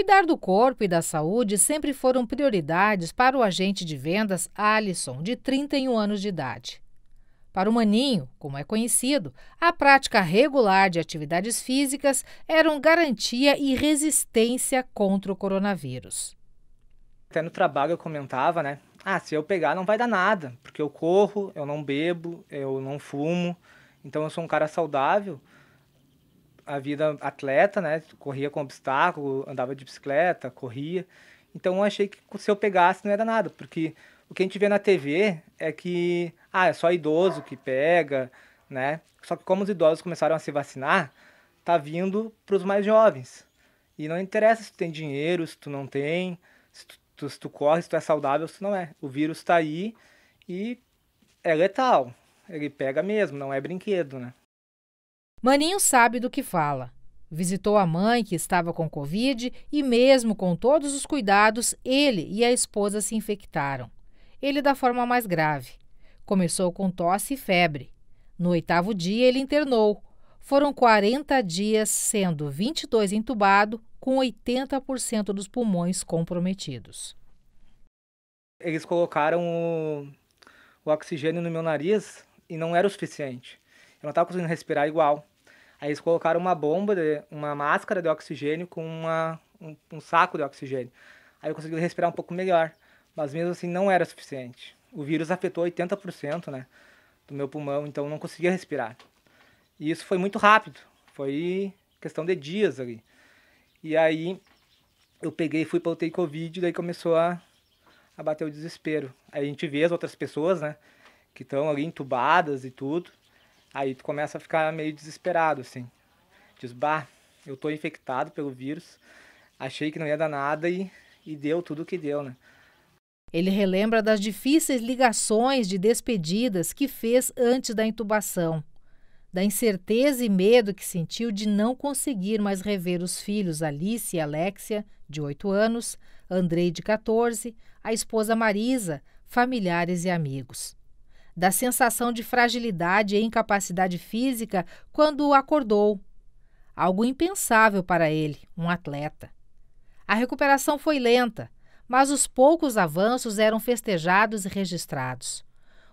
Cuidar do corpo e da saúde sempre foram prioridades para o agente de vendas Alisson, de 31 anos de idade. Para o Maninho, como é conhecido, a prática regular de atividades físicas eram garantia e resistência contra o coronavírus. Até no trabalho eu comentava, né? Ah, se eu pegar não vai dar nada, porque eu corro, eu não bebo, eu não fumo, então eu sou um cara saudável a vida atleta, né? Corria com obstáculo, andava de bicicleta, corria. Então eu achei que se eu pegasse não era nada, porque o que a gente vê na TV é que, ah, é só idoso que pega, né? Só que como os idosos começaram a se vacinar, tá vindo para os mais jovens. E não interessa se tu tem dinheiro, se tu não tem, se tu, se tu corre, se tu é saudável, se tu não é. O vírus tá aí e é letal. Ele pega mesmo, não é brinquedo, né? Maninho sabe do que fala. Visitou a mãe, que estava com Covid, e mesmo com todos os cuidados, ele e a esposa se infectaram. Ele da forma mais grave. Começou com tosse e febre. No oitavo dia, ele internou. Foram 40 dias, sendo 22 entubado, com 80% dos pulmões comprometidos. Eles colocaram o, o oxigênio no meu nariz e não era o suficiente. Eu não estava conseguindo respirar igual. Aí eles colocaram uma bomba, de, uma máscara de oxigênio com uma, um, um, saco de oxigênio. Aí eu consegui respirar um pouco melhor, mas mesmo assim não era suficiente. O vírus afetou 80% né, do meu pulmão, então não conseguia respirar. E isso foi muito rápido, foi questão de dias ali. E aí eu peguei, fui para o Covid, daí começou a, a bater o desespero. Aí a gente vê as outras pessoas, né, que estão ali entubadas e tudo. Aí tu começa a ficar meio desesperado, assim. Diz, bah, eu tô infectado pelo vírus, achei que não ia dar nada e, e deu tudo o que deu, né? Ele relembra das difíceis ligações de despedidas que fez antes da intubação, da incerteza e medo que sentiu de não conseguir mais rever os filhos Alice e Alexia, de 8 anos, Andrei, de 14, a esposa Marisa, familiares e amigos da sensação de fragilidade e incapacidade física quando acordou. Algo impensável para ele, um atleta. A recuperação foi lenta, mas os poucos avanços eram festejados e registrados.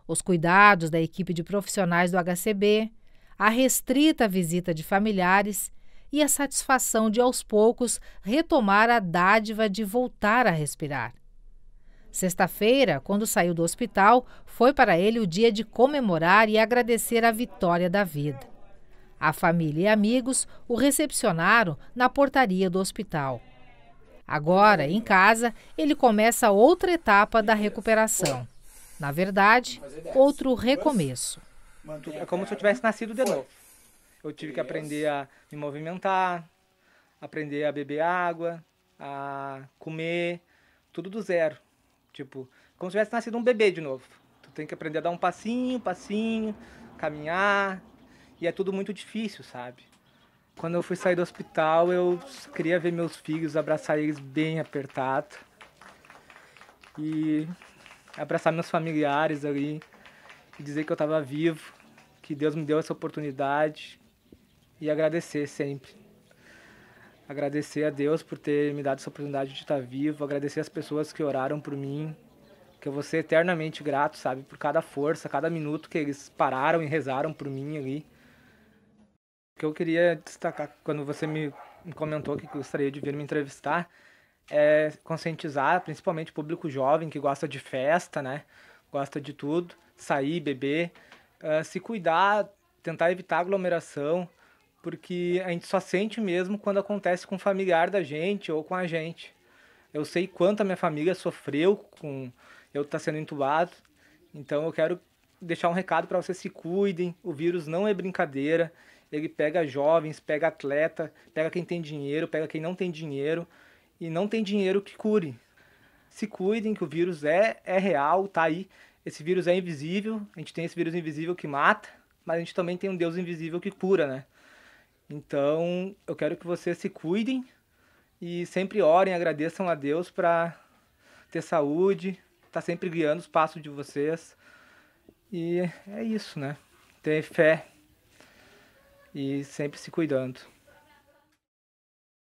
Os cuidados da equipe de profissionais do HCB, a restrita visita de familiares e a satisfação de aos poucos retomar a dádiva de voltar a respirar. Sexta-feira, quando saiu do hospital, foi para ele o dia de comemorar e agradecer a vitória da vida. A família e amigos o recepcionaram na portaria do hospital. Agora, em casa, ele começa outra etapa da recuperação. Na verdade, outro recomeço. É como se eu tivesse nascido de novo. Eu tive que aprender a me movimentar, aprender a beber água, a comer, tudo do zero. Tipo, como se tivesse nascido um bebê de novo. Tu tem que aprender a dar um passinho, passinho, caminhar. E é tudo muito difícil, sabe? Quando eu fui sair do hospital, eu queria ver meus filhos, abraçar eles bem apertado. E abraçar meus familiares ali. E dizer que eu estava vivo, que Deus me deu essa oportunidade. E agradecer sempre agradecer a Deus por ter me dado essa oportunidade de estar vivo, agradecer as pessoas que oraram por mim, que eu vou ser eternamente grato, sabe, por cada força, cada minuto que eles pararam e rezaram por mim ali. O que eu queria destacar quando você me comentou que gostaria de vir me entrevistar é conscientizar, principalmente o público jovem que gosta de festa, né? Gosta de tudo, sair, beber, uh, se cuidar, tentar evitar aglomeração, porque a gente só sente mesmo quando acontece com um familiar da gente ou com a gente. Eu sei quanto a minha família sofreu com eu estar tá sendo entubado, então eu quero deixar um recado para vocês se cuidem. O vírus não é brincadeira, ele pega jovens, pega atleta, pega quem tem dinheiro, pega quem não tem dinheiro e não tem dinheiro que cure. Se cuidem que o vírus é é real, tá aí. Esse vírus é invisível, a gente tem esse vírus invisível que mata, mas a gente também tem um Deus invisível que cura, né? Então, eu quero que vocês se cuidem e sempre orem, agradeçam a Deus para ter saúde, tá sempre guiando os passos de vocês. E é isso, né? Ter fé e sempre se cuidando.